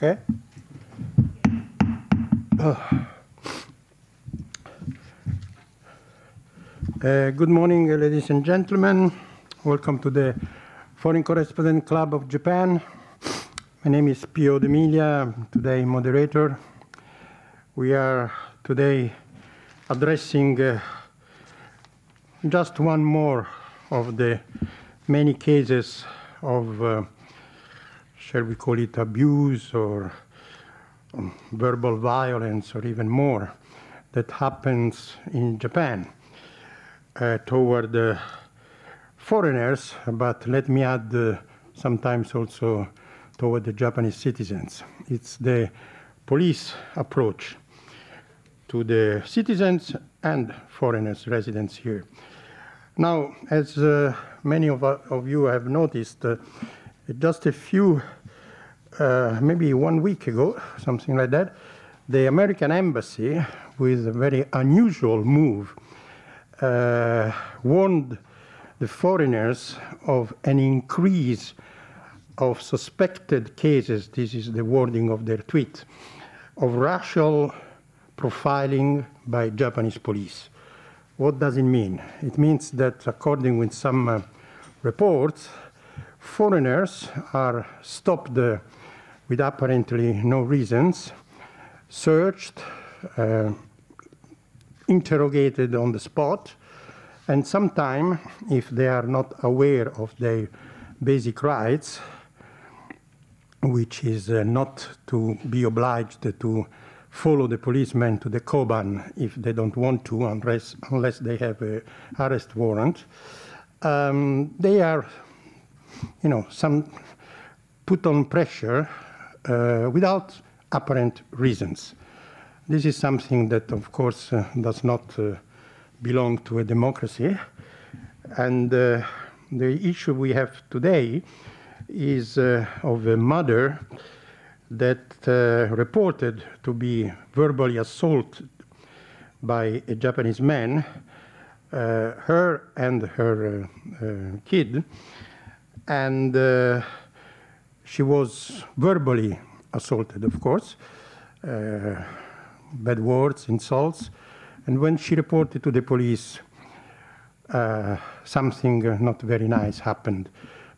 Okay? Uh, good morning, ladies and gentlemen. Welcome to the Foreign Correspondent Club of Japan. My name is Pio D'Emilia, today moderator. We are today addressing uh, just one more of the many cases of uh, shall we call it abuse or um, verbal violence or even more that happens in Japan uh, toward uh, foreigners, but let me add uh, sometimes also toward the Japanese citizens. It's the police approach to the citizens and foreigners residents here. Now, as uh, many of, of, you have noticed, uh, just a few uh, maybe one week ago, something like that, the American embassy, with a very unusual move, uh, warned the foreigners of an increase of suspected cases, this is the wording of their tweet, of racial profiling by Japanese police. What does it mean? It means that, according with some uh, reports, foreigners are stopped uh, with apparently no reasons, searched, uh, interrogated on the spot, and sometimes, if they are not aware of their basic rights, which is uh, not to be obliged to follow the policeman to the Koban if they don't want to, unless, unless they have an arrest warrant, um, they are, you know, some put on pressure uh, without apparent reasons. This is something that, of course, uh, does not uh, belong to a democracy. And uh, the issue we have today is uh, of a mother that uh, reported to be verbally assaulted by a Japanese man, her and her kid. And she was verbally assaulted, of course, uh, bad words, insults. And when she reported to the police, uh, something not very nice happened.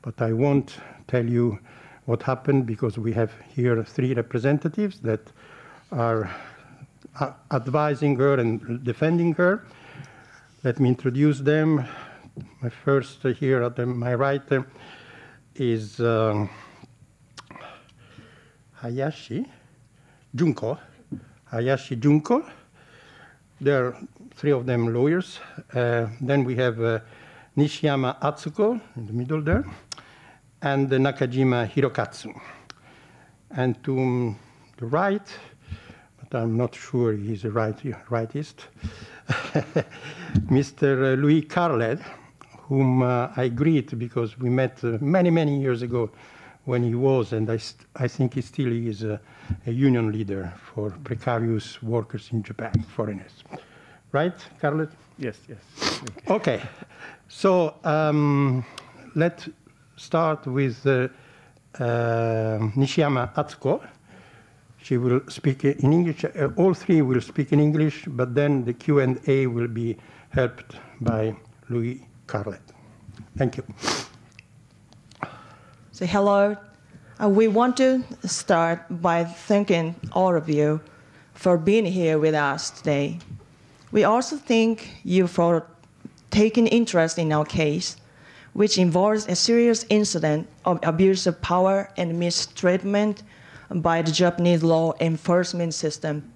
But I won't tell you what happened because we have here three representatives that are uh, advising her and defending her. Let me introduce them. My first here at my right is. Um, Hayashi Junko, Hayashi Junko. There are three of them lawyers. Uh, then we have uh, Nishiyama Atsuko in the middle there, and uh, Nakajima Hirokatsu. And to the right, but I'm not sure he's a right, rightist, Mr. Louis Carlet, whom uh, I greet because we met uh, many, many years ago when he was, and I, I think he still is, a, a union leader for precarious workers in Japan, foreigners. Right, Carlet? Yes, yes. Okay. okay. So um, let's start with uh, uh, Nishiyama Atsuko. She will speak in English. Uh, all three will speak in English, but then the Q&A will be helped by Louis Carlet. Thank you say hello. Uh, we want to start by thanking all of you for being here with us today. We also thank you for taking interest in our case, which involves a serious incident of abuse of power and mistreatment by the Japanese law enforcement system.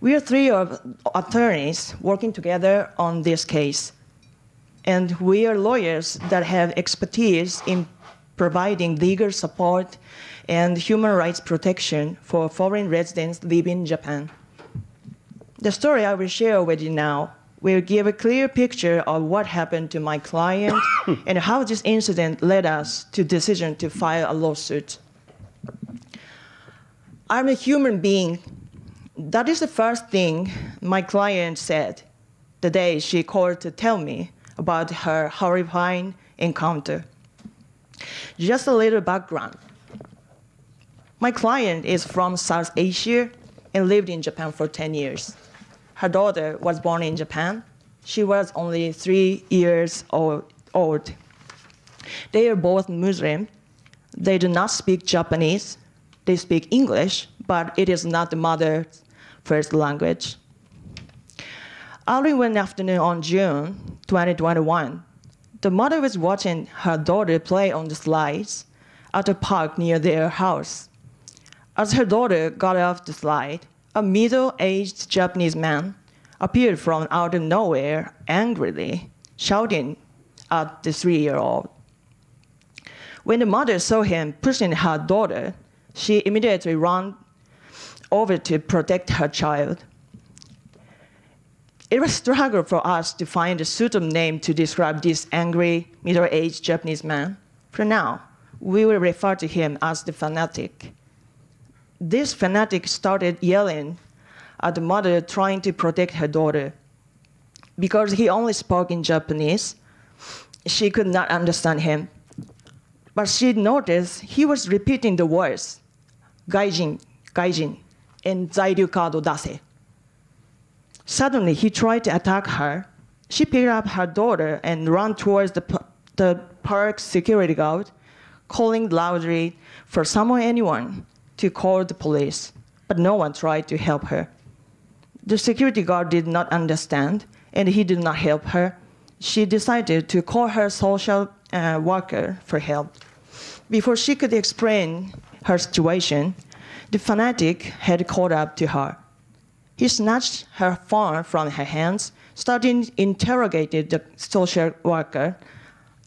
We are three attorneys working together on this case, and we are lawyers that have expertise in providing legal support and human rights protection for foreign residents living in Japan. The story I will share with you now will give a clear picture of what happened to my client and how this incident led us to decision to file a lawsuit. I'm a human being. That is the first thing my client said the day she called to tell me about her horrifying encounter. Just a little background. My client is from South Asia and lived in Japan for 10 years. Her daughter was born in Japan. She was only three years old. They are both Muslim. They do not speak Japanese. They speak English, but it is not the mother's first language. Early one afternoon on June 2021, the mother was watching her daughter play on the slides at a park near their house. As her daughter got off the slide, a middle aged Japanese man appeared from out of nowhere angrily, shouting at the three year old. When the mother saw him pushing her daughter, she immediately ran over to protect her child. It was a struggle for us to find a suitable name to describe this angry, middle aged Japanese man. For now, we will refer to him as the fanatic. This fanatic started yelling at the mother trying to protect her daughter. Because he only spoke in Japanese, she could not understand him. But she noticed he was repeating the words, gaijin, gaijin, and zairyu kado dase. Suddenly, he tried to attack her. She picked up her daughter and ran towards the, the park's security guard, calling loudly for someone, anyone, to call the police. But no one tried to help her. The security guard did not understand, and he did not help her. She decided to call her social uh, worker for help. Before she could explain her situation, the fanatic had caught up to her. He snatched her phone from her hands, starting interrogating the social worker.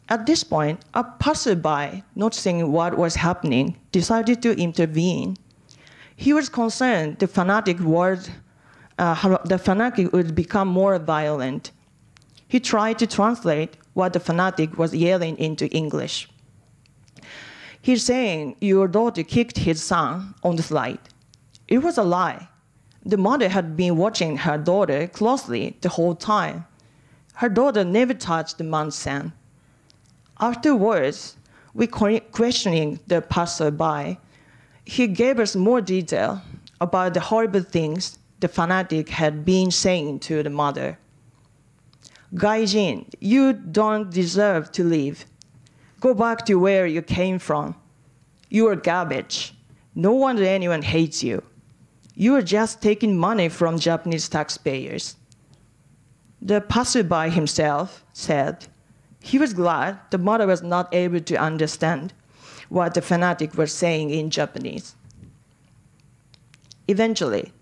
At this point, a passerby, noticing what was happening, decided to intervene. He was concerned the fanatic word, uh, the fanatic would become more violent. He tried to translate what the fanatic was yelling into English. He's saying your daughter kicked his son on the slide. It was a lie. The mother had been watching her daughter closely the whole time. Her daughter never touched the man's hand. Afterwards, we questioning the passerby. He gave us more detail about the horrible things the fanatic had been saying to the mother. Gaijin, you don't deserve to live. Go back to where you came from. You are garbage. No wonder anyone hates you you are just taking money from Japanese taxpayers. The passerby himself said he was glad the mother was not able to understand what the fanatic was saying in Japanese. Eventually,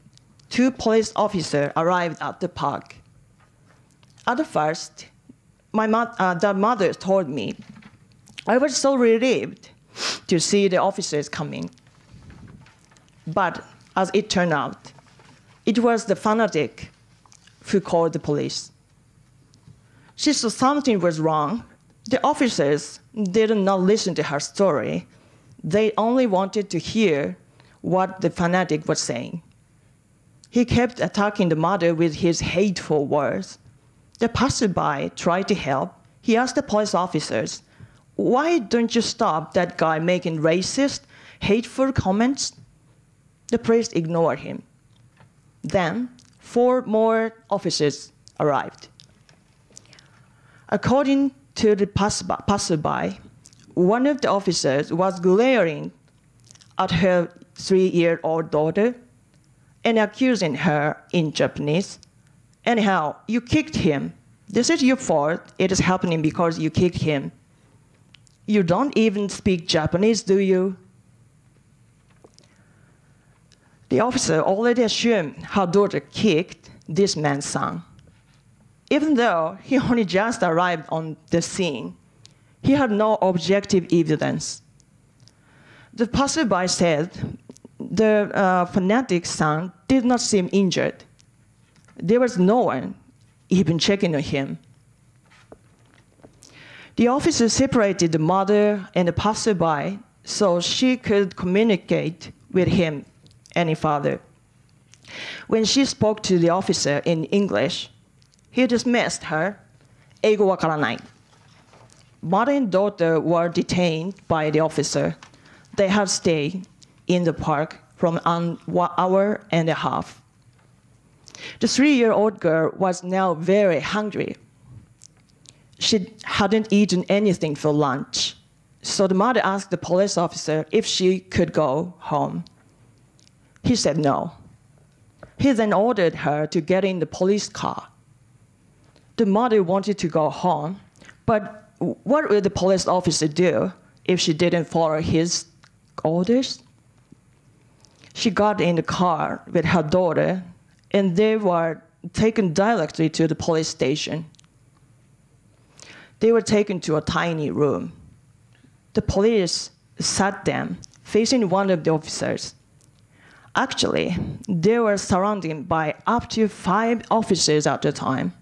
two police officers arrived at the park. At first, my mo uh, the mother told me, I was so relieved to see the officers coming. But as it turned out. It was the fanatic who called the police. She saw something was wrong. The officers did not listen to her story. They only wanted to hear what the fanatic was saying. He kept attacking the mother with his hateful words. The passerby tried to help. He asked the police officers, Why don't you stop that guy making racist, hateful comments? The priest ignored him. Then, four more officers arrived. According to the passerby, one of the officers was glaring at her three year old daughter and accusing her in Japanese. Anyhow, you kicked him. This is your fault. It is happening because you kicked him. You don't even speak Japanese, do you? The officer already assumed her daughter kicked this man's son. Even though he only just arrived on the scene, he had no objective evidence. The passerby said the uh, fanatic son did not seem injured. There was no one even checking on him. The officer separated the mother and the passerby so she could communicate with him any farther. When she spoke to the officer in English, he dismissed her, 英語わからない. Mother and daughter were detained by the officer. They had stayed in the park from an hour and a half. The three-year-old girl was now very hungry. She hadn't eaten anything for lunch. So the mother asked the police officer if she could go home. He said no. He then ordered her to get in the police car. The mother wanted to go home, but what would the police officer do if she didn't follow his orders? She got in the car with her daughter, and they were taken directly to the police station. They were taken to a tiny room. The police sat them facing one of the officers Actually, they were surrounded by up to five officers at the time.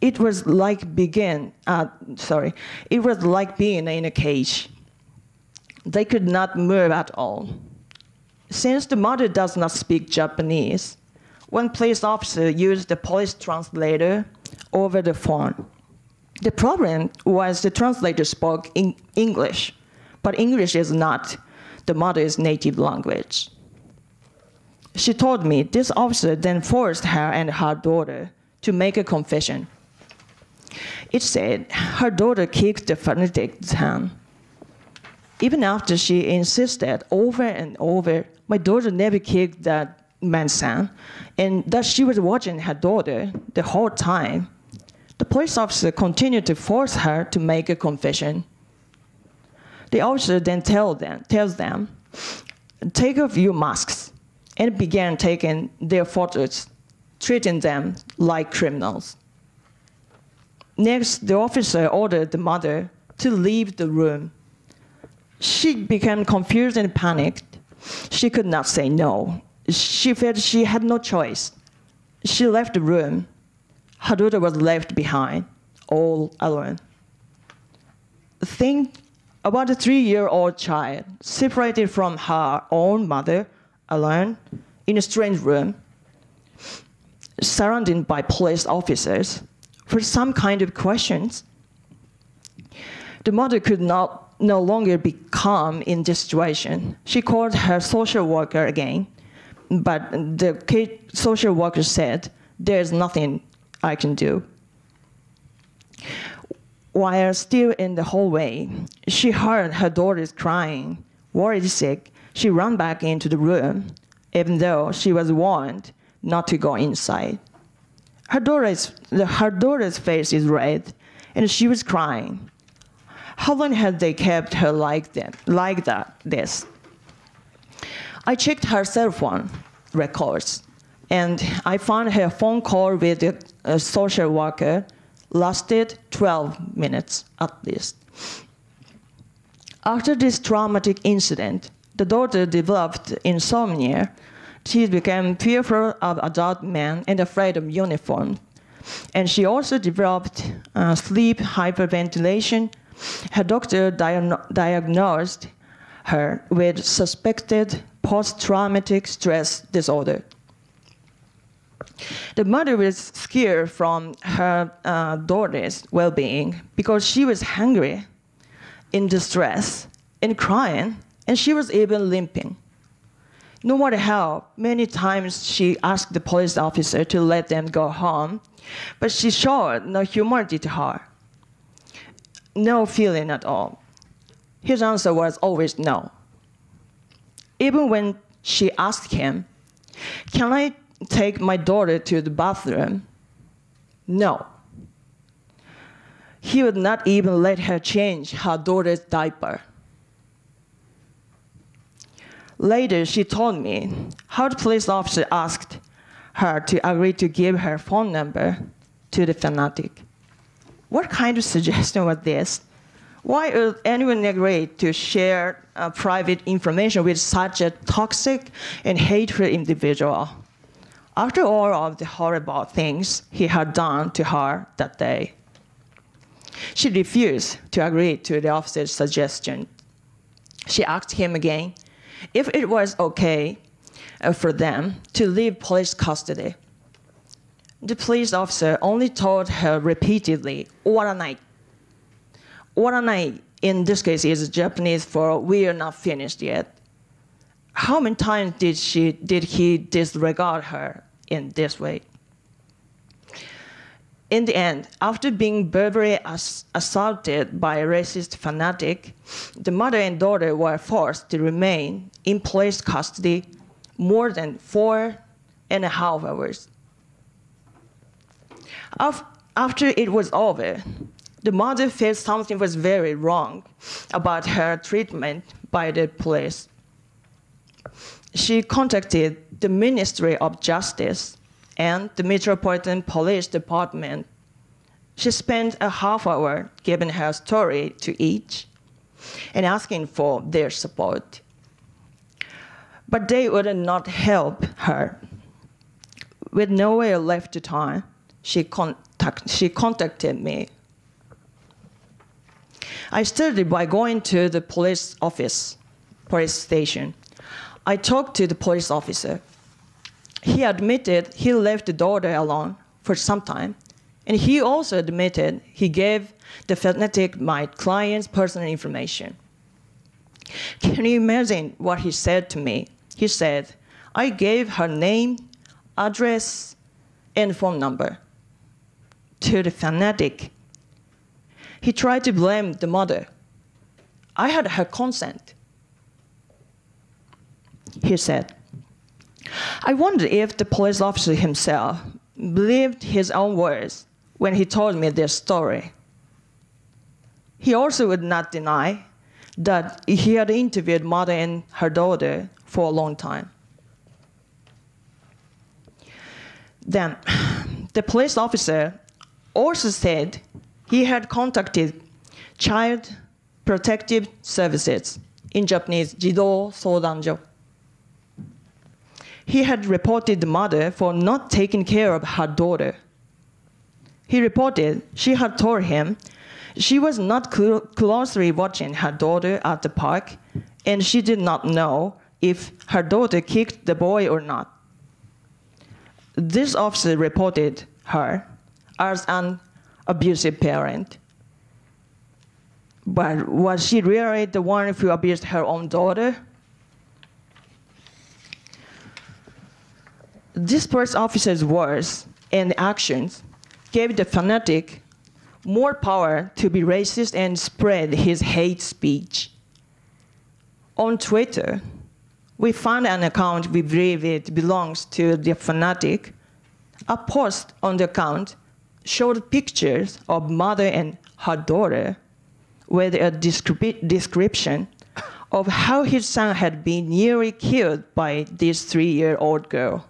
It was like begin, uh, sorry, it was like being in a cage. They could not move at all. Since the mother does not speak Japanese, one police officer used the police translator over the phone. The problem was the translator spoke in English, but English is not the mother's native language. She told me this officer then forced her and her daughter to make a confession. It said her daughter kicked the fanatic's hand. Even after she insisted over and over, my daughter never kicked that man's hand, and that she was watching her daughter the whole time. The police officer continued to force her to make a confession. The officer then tell them, tells them, take off your masks, and began taking their photos, treating them like criminals. Next, the officer ordered the mother to leave the room. She became confused and panicked. She could not say no. She felt she had no choice. She left the room. Her daughter was left behind, all alone. Things about a three-year-old child, separated from her own mother, alone, in a strange room, surrounded by police officers, for some kind of questions. The mother could not no longer be calm in this situation. She called her social worker again, but the social worker said, there's nothing I can do. While still in the hallway, she heard her daughters crying. Worried sick, she ran back into the room, even though she was warned not to go inside. Her daughter's, her daughter's face is red, and she was crying. How long had they kept her like that? Like that? This. I checked her cell phone records, and I found her phone call with a, a social worker lasted 12 minutes at least. After this traumatic incident, the daughter developed insomnia. She became fearful of adult men and afraid of uniform. And she also developed uh, sleep hyperventilation. Her doctor diag diagnosed her with suspected post-traumatic stress disorder. The mother was scared from her uh, daughter's well being because she was hungry, in distress, and crying, and she was even limping. No matter how many times she asked the police officer to let them go home, but she showed no humanity to her, no feeling at all. His answer was always no. Even when she asked him, Can I take my daughter to the bathroom. No. He would not even let her change her daughter's diaper. Later, she told me how the police officer asked her to agree to give her phone number to the fanatic. What kind of suggestion was this? Why would anyone agree to share uh, private information with such a toxic and hateful individual? after all of the horrible things he had done to her that day. She refused to agree to the officer's suggestion. She asked him again if it was okay uh, for them to leave police custody. The police officer only told her repeatedly, night." a night" in this case is Japanese for "we are not finished yet." how many times did she did he disregard her in this way? In the end, after being verbally ass assaulted by a racist fanatic, the mother and daughter were forced to remain in police custody more than four and a half hours. After it was over, the mother felt something was very wrong about her treatment by the police she contacted the Ministry of Justice and the Metropolitan Police Department. She spent a half hour giving her story to each and asking for their support. But they would not help her. With nowhere left to turn, she, contact, she contacted me. I started by going to the police office, police station, I talked to the police officer. He admitted he left the daughter alone for some time. And he also admitted he gave the fanatic my client's personal information. Can you imagine what he said to me? He said, I gave her name, address, and phone number to the fanatic. He tried to blame the mother. I had her consent he said. I wondered if the police officer himself believed his own words when he told me this story. He also would not deny that he had interviewed mother and her daughter for a long time. Then, the police officer also said he had contacted Child Protective Services in Japanese, Jido Sodanjo he had reported the mother for not taking care of her daughter. He reported she had told him she was not cl closely watching her daughter at the park, and she did not know if her daughter kicked the boy or not. This officer reported her as an abusive parent. But was she really the one who abused her own daughter? This post officer's words and actions gave the fanatic more power to be racist and spread his hate speech. On Twitter, we found an account we believe it belongs to the fanatic. A post on the account showed pictures of mother and her daughter with a description of how his son had been nearly killed by this three-year-old girl.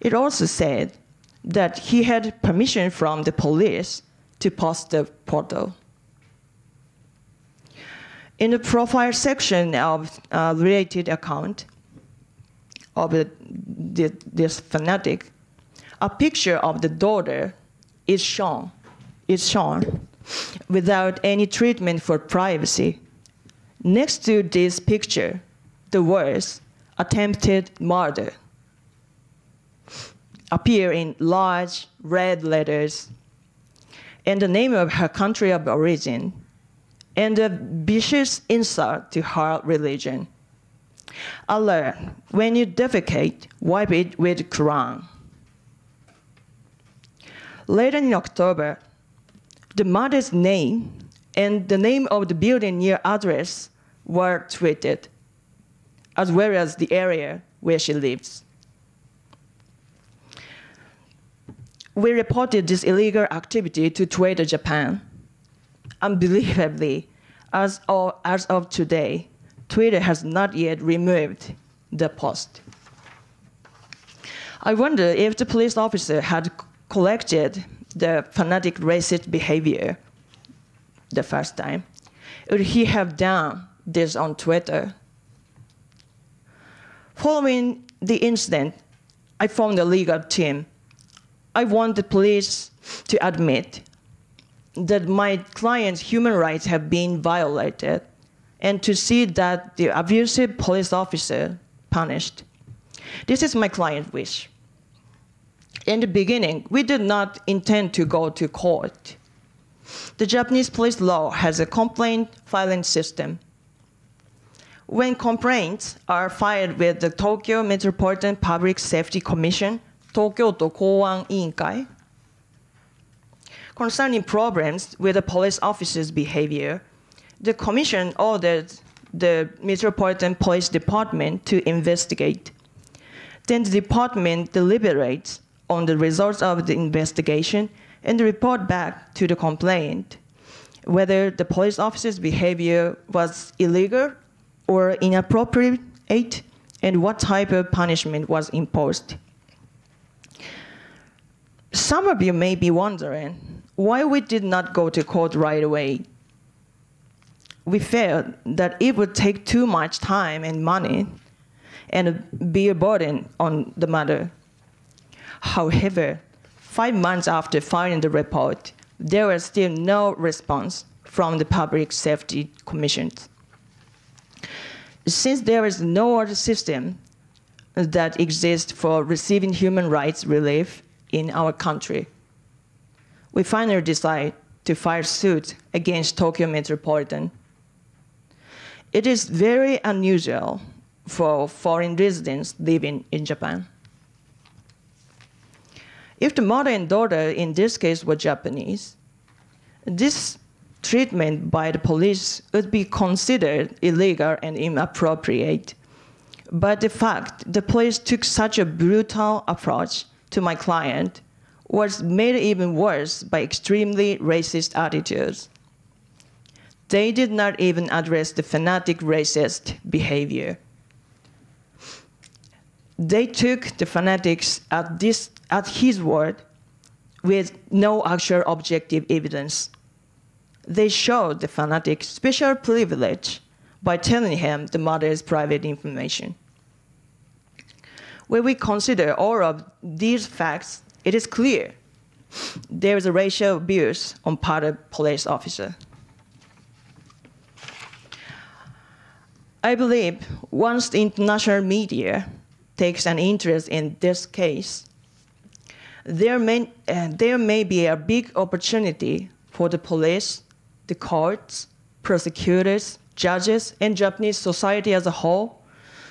It also said that he had permission from the police to post the photo. In the profile section of uh, related account of the, the, this fanatic, a picture of the daughter is shown, is shown without any treatment for privacy. Next to this picture, the words attempted murder appear in large red letters and the name of her country of origin and a vicious insult to her religion. Allah, when you defecate, wipe it with Quran. Later in October, the mother's name and the name of the building near address were tweeted, as well as the area where she lives. we reported this illegal activity to Twitter Japan. Unbelievably, as of, as of today, Twitter has not yet removed the post. I wonder if the police officer had collected the fanatic racist behavior the first time, would he have done this on Twitter? Following the incident, I formed a legal team I want the police to admit that my client's human rights have been violated and to see that the abusive police officer punished. This is my client's wish. In the beginning, we did not intend to go to court. The Japanese police law has a complaint filing system. When complaints are filed with the Tokyo Metropolitan Public Safety Commission, 東京都公安委員会 concerning problems with the police officers' behavior, the Commission ordered the Metropolitan Police Department to investigate. Then the department deliberates on the results of the investigation and report back to the complainant whether the police officer's behavior was illegal or inappropriate and what type of punishment was imposed. Some of you may be wondering why we did not go to court right away. We feared that it would take too much time and money and be a burden on the mother. However, five months after filing the report, there was still no response from the Public Safety Commission. Since there is no other system that exists for receiving human rights relief, in our country. We finally decide to file suit against Tokyo Metropolitan. It is very unusual for foreign residents living in Japan. If the mother and daughter in this case were Japanese, this treatment by the police would be considered illegal and inappropriate. But the fact the police took such a brutal approach to my client was made even worse by extremely racist attitudes. They did not even address the fanatic racist behavior. They took the fanatics at, this, at his word with no actual objective evidence. They showed the fanatic special privilege by telling him the mother's private information. When we consider all of these facts, it is clear there is a racial abuse on part of police officer. I believe once the international media takes an interest in this case, there may, uh, there may be a big opportunity for the police, the courts, prosecutors, judges, and Japanese society as a whole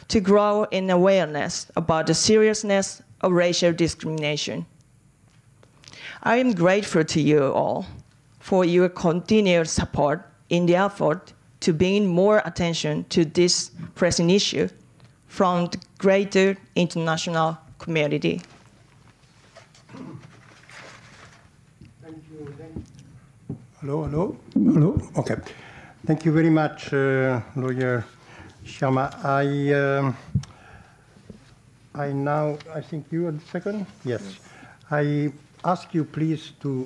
to grow in awareness about the seriousness of racial discrimination. I am grateful to you all for your continued support in the effort to bring more attention to this pressing issue from the greater international community. Thank you. Hello, hello, hello. Okay. Thank you very much, uh, lawyer Shama, I, um, I now, I think you are the second? Yes. yes. I ask you please to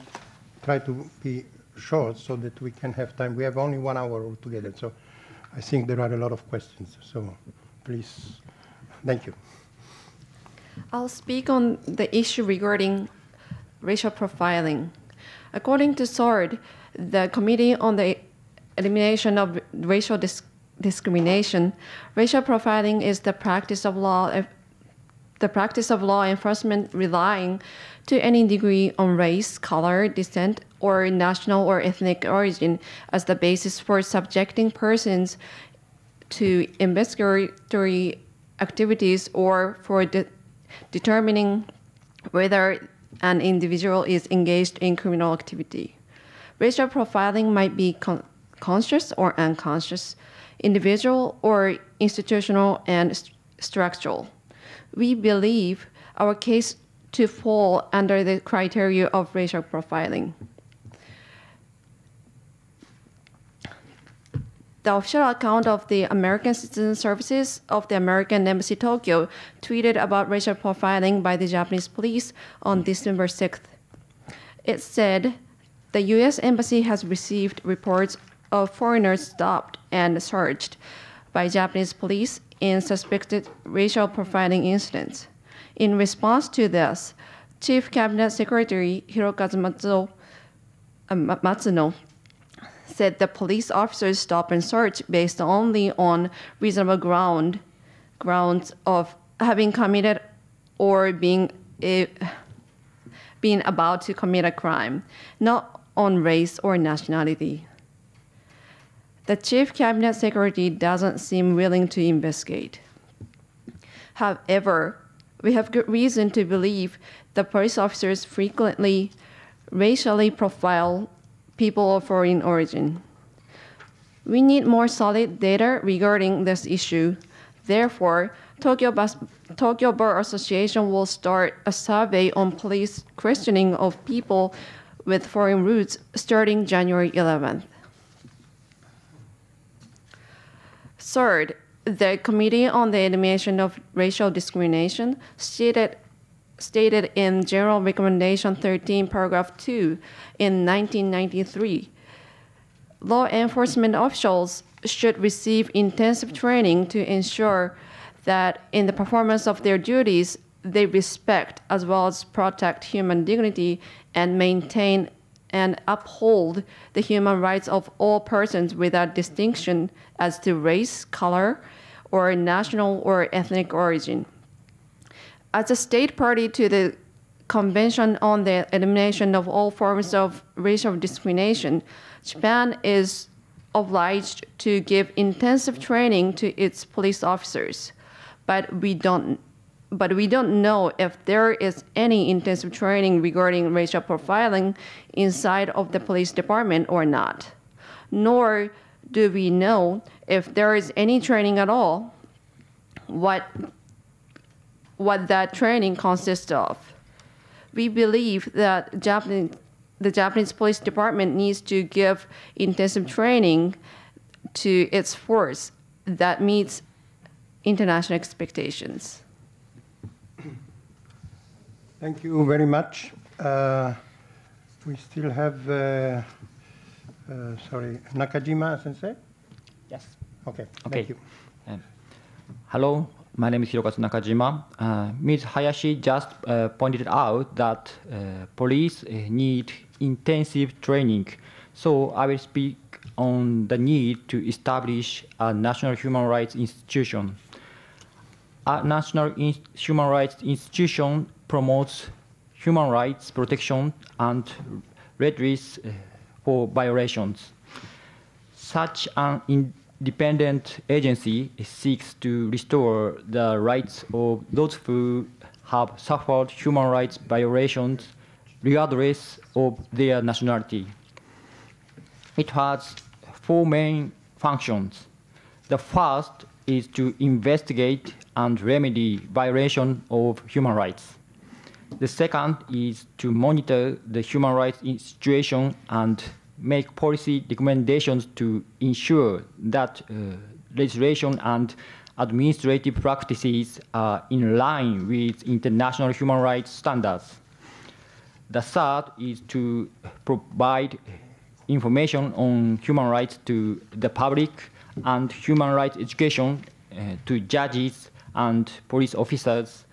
try to be short so that we can have time. We have only one hour altogether, so I think there are a lot of questions. So please, thank you. I'll speak on the issue regarding racial profiling. According to SORD, the Committee on the Elimination of Racial Discrimination discrimination. Racial profiling is the practice of law eh, the practice of law enforcement relying to any degree on race, color, descent, or national or ethnic origin as the basis for subjecting persons to investigatory activities or for de determining whether an individual is engaged in criminal activity. Racial profiling might be con conscious or unconscious individual or institutional and st structural. We believe our case to fall under the criteria of racial profiling. The official account of the American Citizen Services of the American Embassy Tokyo tweeted about racial profiling by the Japanese police on December 6th. It said, the U.S. Embassy has received reports of foreigners stopped and searched by Japanese police in suspected racial profiling incidents. In response to this, Chief Cabinet Secretary Hirokazu Matsuo, uh, Matsuno said the police officers stopped and searched based only on reasonable ground grounds of having committed or being a, eh, being about to commit a crime, not on race or nationality. The chief cabinet secretary doesn't seem willing to investigate. However, we have good reason to believe the police officers frequently racially profile people of foreign origin. We need more solid data regarding this issue. Therefore, Tokyo, Bus Tokyo Bar Association will start a survey on police questioning of people with foreign roots starting January 11th. Third, the Committee on the Elimination of Racial Discrimination stated stated in General Recommendation 13, paragraph 2, in 1993, law enforcement officials should receive intensive training to ensure that in the performance of their duties, they respect as well as protect human dignity and maintain and uphold the human rights of all persons without distinction as to race, color, or national or ethnic origin. As a state party to the Convention on the Elimination of All Forms of Racial Discrimination, Japan is obliged to give intensive training to its police officers, but we don't but we don't know if there is any intensive training regarding racial profiling inside of the police department or not. Nor do we know if there is any training at all, what, what that training consists of. We believe that Japanese, the Japanese police department needs to give intensive training to its force that meets international expectations. Thank you very much. Uh, we still have, uh, uh, sorry, Nakajima sensei? Yes. Okay, okay. thank you. Uh, hello, my name is Hirokazu Nakajima. Uh, Ms. Hayashi just uh, pointed out that uh, police need intensive training. So I will speak on the need to establish a national human rights institution. A national human rights institution promotes human rights protection and redress eh, for violations. Such an independent agency seeks to restore the rights of those who have suffered human rights violations regardless of their nationality. It has four main functions. The first is to investigate and remedy violation of human rights. The second is to monitor the human rights situation and make policy recommendations to ensure that uh, legislation and administrative practices are in line with international human rights standards. The third is to provide information on human rights to the public and human rights education uh, to judges and police officers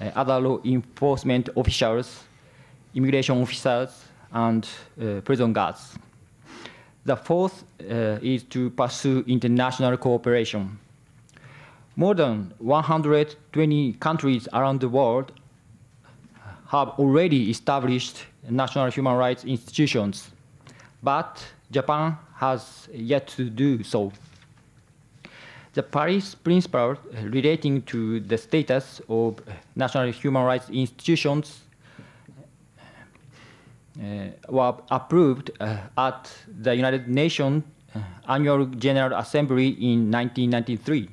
uh, other law enforcement officials, immigration officers, and uh, prison guards. The fourth uh, is to pursue international cooperation. More than 120 countries around the world have already established national human rights institutions, but Japan has yet to do so the Paris Principles uh, relating to the status of uh, national human rights institutions uh, were approved at the United Nations Annual General Assembly in 1993.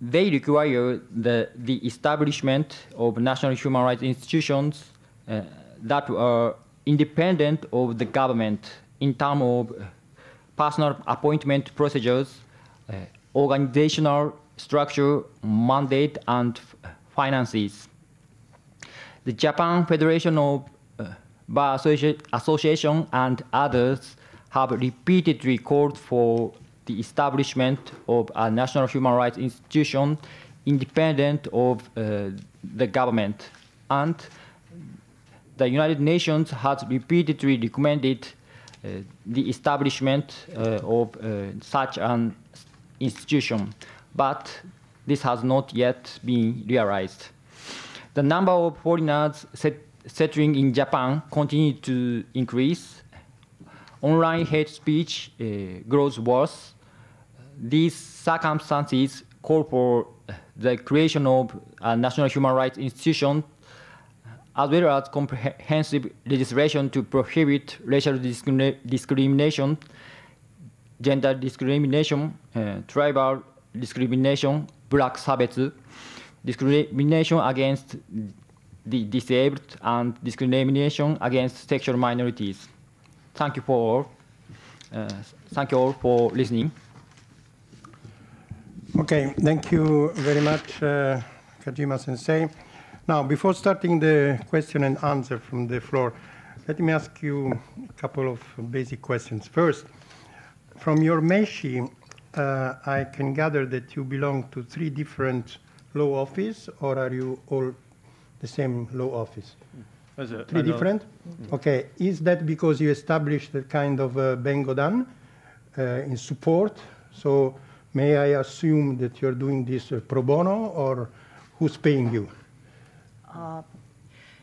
They require the, the establishment of national human rights institutions uh, that are independent of the government in terms of personal appointment procedures uh, organizational structure, mandate, and uh, finances. The Japan Federation of uh, Bar Association and others have repeatedly called for the establishment of a national human rights institution independent of uh, the government. And the United Nations has repeatedly recommended uh, the establishment uh, of such an institution, but this has not yet been realized. The number of foreigners set settling in Japan continues to increase. Online hate speech uh, grows worse. These circumstances call for uh, the creation of a national human rights institution as well as comprehensive legislation to prohibit racial discrimination gender discrimination, uh, tribal discrimination, black sabbath, discrimination against the disabled, and discrimination against sexual minorities. Thank you for all. Eh, thank you all for listening. Okay, thank you very much, uh, eh, Kajima sensei. Now, before starting the question and answer from the floor, let me ask you a couple of basic questions. First, from your Meshi, uh, I can gather that you belong to three different law office, or are you all the same law office? Mm. A, three different? Mm. Okay. Is that because you established a kind of uh, Bengodan uh, in support? So may I assume that you're doing this uh, pro bono, or who's paying you?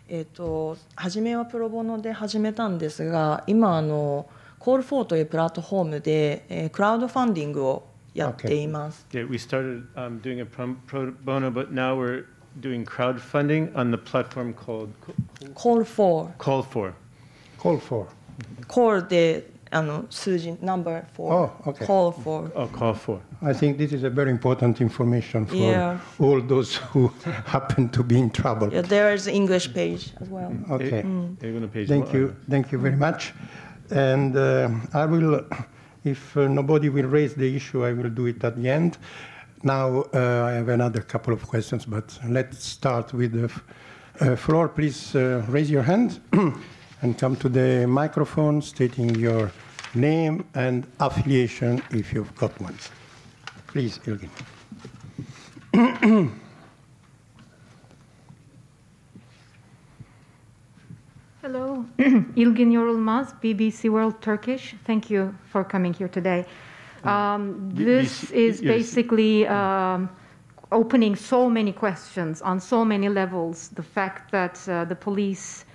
えー、と初めはプロボノで始めたんですが今あの、uh, ah, eh, コールフォーというプラットフォームで、えー、クラウドファンディングをやっています。Okay. Yeah, we started um, doing a pro bono, but now we're doing crowdfunding on the platform called Call for. Call for. Call for. Call であの数字 number four. Oh, okay. Call for. Oh, call for. I think this is a very important information for yeah. all those who happen to be in trouble. Yeah, there is English page as well. Okay. Mm. Thank you. Thank you very much. And uh, I will, if uh, nobody will raise the issue, I will do it at the end. Now uh, I have another couple of questions, but let's start with the floor. Please raise your hand and come to the microphone stating your name and affiliation if you've got one. Please, Ilgin. Hello, Ilgin Yorulmaz, BBC World Turkish. Thank you for coming here today. Mm. Um, this is basically um, opening so many questions on so many levels. The fact that uh, the police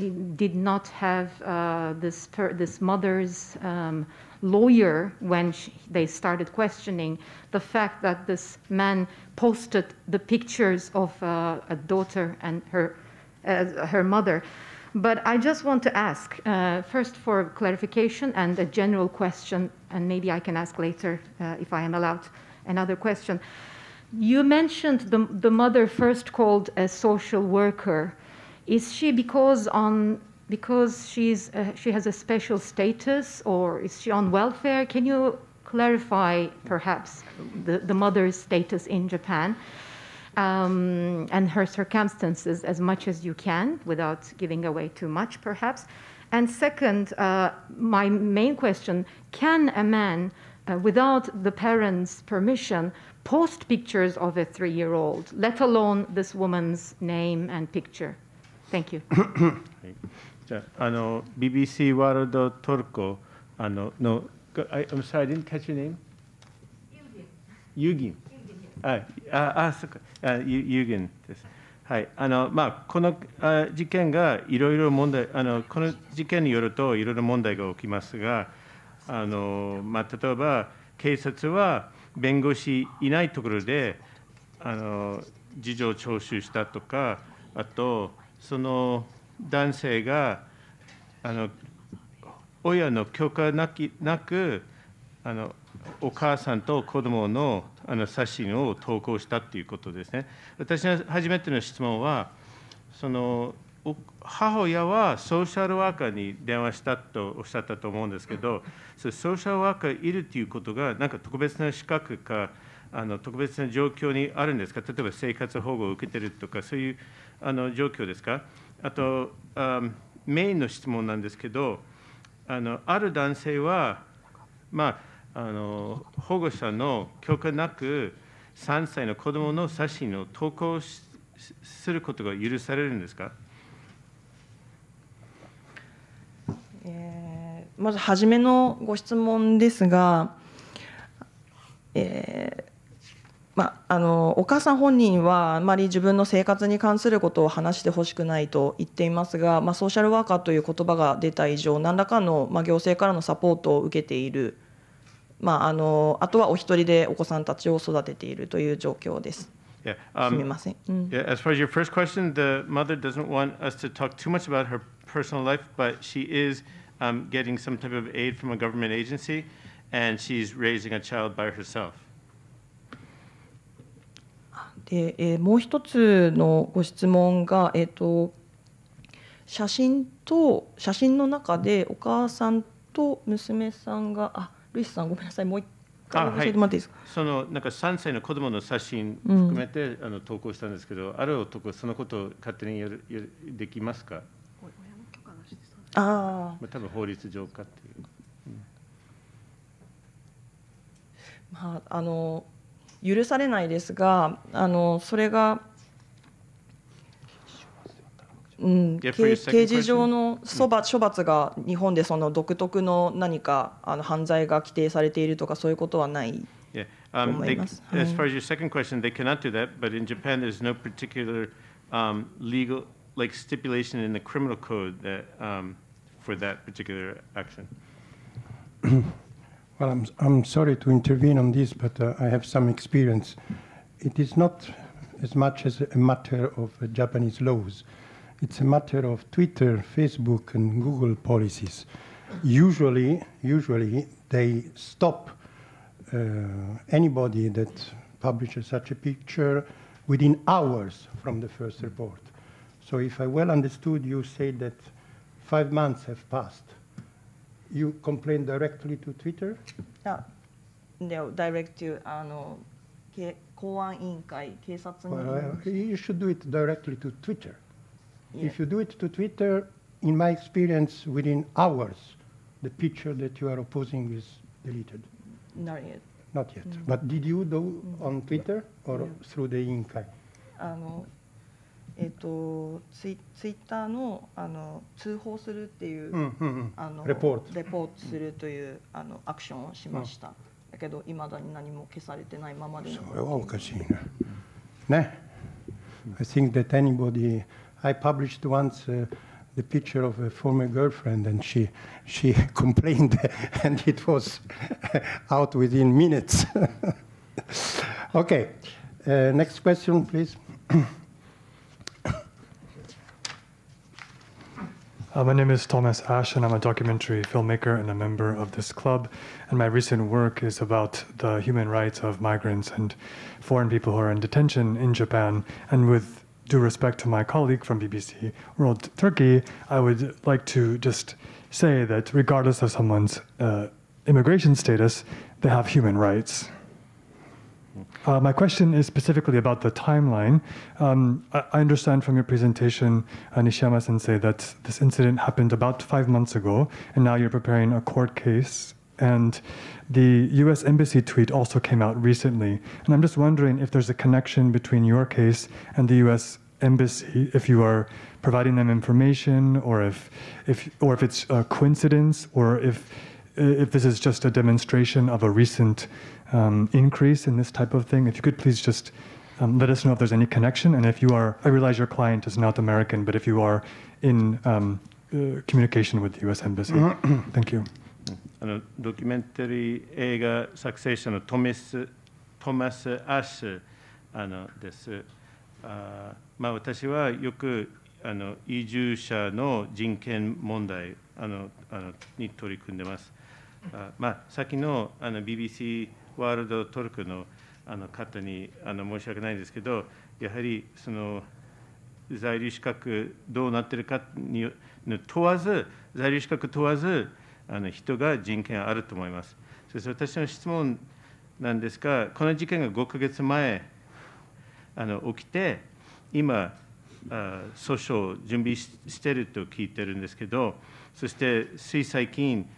eh, did not have uh, this, this mother's um, lawyer when she, they started questioning, the fact that this man posted the pictures of uh, a daughter and her, uh, her mother. But I just want to ask, uh, first for clarification and a general question, and maybe I can ask later uh, if I am allowed another question. You mentioned the, the mother first called a social worker. Is she because on because she's uh, she has a special status or is she on welfare? Can you clarify perhaps the, the mother's status in Japan? um, and her circumstances as much as you can without giving away too much, perhaps. And second, uh, my main question can a man, uh, without the parents' permission, post pictures of a three year old, let alone this woman's name and picture? Thank you. じゃあの BBC ワールドトルコあのの I, I'm sorry I didn't catch your name. Yugi. はい、ああ、そっか、あゆ有限です。はい、あのまあ、このあ事件がいろいろ問題あの、この事件によるといろいろ問題が起きますが、あのまあ、例えば警察は弁護士いないところであの事情聴取したとか、あと、その男性があの親の許可なきなくあの、お母さんと子供のあの写真を投稿したということですね。私の初めての質問は、その母親はソーシャルワーカーに電話したとおっしゃったと思うんですけど、ソーシャルワーカーいるということが、なんか特別な資格か、あの特別な状況にあるんですか、例えば生活保護を受けてるとか、そういうあの状況ですか。あとあ、メインの質問なんですけど、あのある男性は、まああの保護者の許可なく3歳の子どもの写真を投稿することが許されるんですか、えー、まず初めのご質問ですが、えーまあ、あのお母さん本人はあまり自分の生活に関することを話してほしくないと言っていますが、まあ、ソーシャルワーカーという言葉が出た以上何らかの、まあ、行政からのサポートを受けているまあ、あのあとはお一人でお子さんたちを育てているという状況です。Yeah, um, すみません。うん、yeah, as far as your first question, the mother doesn't want us to talk too much about her personal life, but she is um, getting some type of aid from a government agency, and she's raising a child by herself. で、えー、もう一つのご質問が、えーと、写真と写真の中でお母さんと娘さんがあルイスさんごめんなさいもう一回教えてもらっていいですか、はい、そのなんか3歳の子供の写真含めて、うん、あの投稿したんですけどある男そのことを勝手にやるやるできますかあ、まあ、多分法律上かっていう、うん、まああの許されないですがあのそれがうん、刑事上の処罰,、処罰が日本でその独特の何かあの犯罪が規定されているとかそういうことはない Yeah. they, as far as your second question, they cannot do that, but in Japan, there's no particular um, legal, like stipulation in the criminal code that, um, for that particular action. well, I'm, I'm sorry to intervene on this, but uh, I have some experience. It is not as much as a matter of uh, Japanese laws. It's a matter of Twitter, Facebook, and Google policies. Usually, usually they stop uh, anybody that publishes such a picture within hours from the first report. So if I well understood, you say that five months have passed. You complain directly to Twitter? No, no direct to あの公安委員会、警察に。Well, uh, uh, you should do it directly to Twitter. Yeah. If you do it to Twitter, in my experience, within hours, the picture that you are opposing is deleted. Not yet. Not yet. Mm But did you do mm on Twitter or yeah. through the inca? I eh, think that anybody I published once uh, the picture of a former girlfriend, and she she complained, and it was out within minutes. okay, uh, next question, please. Uh, my name is Thomas Ash, and I'm a documentary filmmaker and a member of this club. And my recent work is about the human rights of migrants and foreign people who are in detention in Japan, and with due respect to my colleague from BBC World Turkey, I would like to just say that regardless of someone's uh, immigration status, they have human rights. Uh, my question is specifically about the timeline. Um, I, I, understand from your presentation, uh, Nishiyama sensei, that this incident happened about five months ago, and now you're preparing a court case and the US Embassy tweet also came out recently. And I'm just wondering if there's a connection between your case and the US Embassy, if you are providing them information or if, if, or if it's a coincidence or if, if this is just a demonstration of a recent um, increase in this type of thing. If you could please just um, let us know if there's any connection. And if you are, I realize your client is not American, but if you are in um, uh, communication with the US Embassy. Uh-huh. Thank you. あのドキュメンタリー映画作成者のトミストマス・アッシュあのです。あまあ、私はよくあの移住者の人権問題あのあのに取り組んでます。あまあ、先のあの BBC ワールドトルクのあの方にあの申し訳ないんですけど、やはりその在留資格どうなってるかに問わず、在留資格問わず、あの人が人権あると思います。そして私の質問なんですが、この事件が5か月前あの起きて、今、あ訴訟を準備してると聞いてるんですけど、そしてつい最近、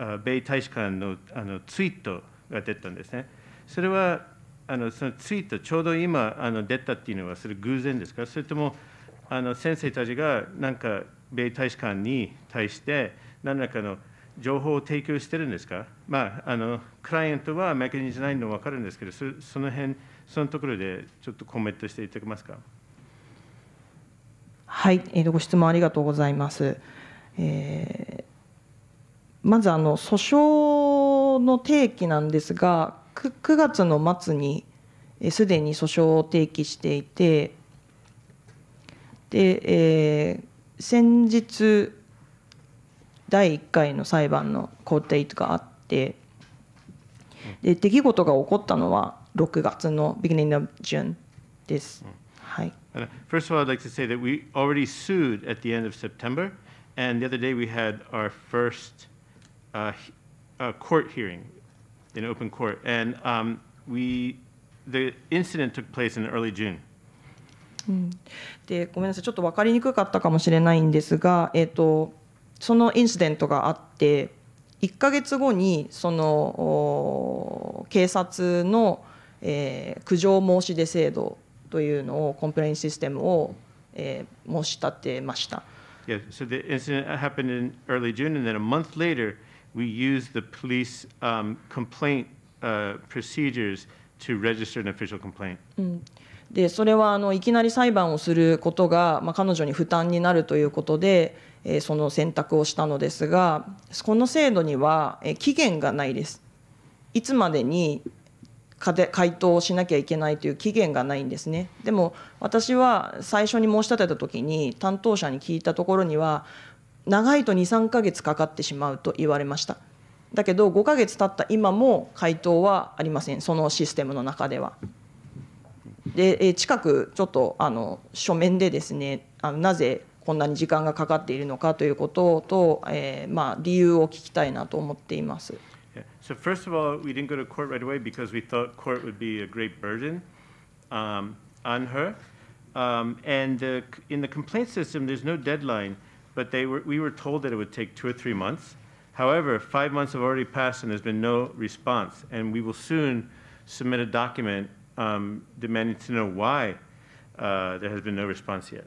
あ米大使館のあのツイートが出たんですね。それはあのそのツイート、ちょうど今あの出たっていうのは、それ偶然ですか、それともあの先生たちがなんか米大使館に対して、何らかの情報を提供してるんですか、まあ、あのクライアントはメカニズないの分かるんですけど、そその辺そのところでちょっとコメントしていただけますか。はい、えー、とご質問ありがとうございます。えー、まずあの訴訟の提起なんですが 9, 9月の末にすで、えー、に訴訟を提起していてで、えー、先日第1回の裁判の工程とかあってで出来事が起こったのは6月の beginning of June です。はい。First of all, I'd like to say that we already sued at the end of September, and the other day we had our first uh, uh, court hearing in open court, and um, we the incident took place in early June. でごめんなさい、ちょっと分かりにくかったかもしれないんですが、えっ、ー、と、そのインシデントがあって1ヶ月後にその警察の、えー、苦情申し出制度というのをコンプレインシステムを、えー、申し立てました。Yeah, so the incident happened in early June, and then a month later, we used the police um, complaint uh, procedures to register an official complaint. でそれはあのいきなり裁判をすることが、まあ、彼女に負担になるということで、えその選択をしたのですがこの制度には、え期限がないですいつまでに回答をしなきゃいけないという期限がないんですねでも私は最初に申し立てた時に担当者に聞いたところには長いと23ヶ月かかってしまうと言われましただけど5ヶ月経った今も回答はありませんそのシステムの中では。で近くちょっとあの書面でですねあのなぜこんなに時間がかかっているのかということと、えーまあ、理由を聞きたいなと思っています。Yeah. So first of all, we didn't go to court right away because we thought court would be a great burden um, on her. Um, and uh, in the complaint system, there's no deadline, but they were, we were told that it would take two or three months. However, five months have already passed and there's been no response. And we will soon submit a document um, demanding to know why uh, there has been no response yet.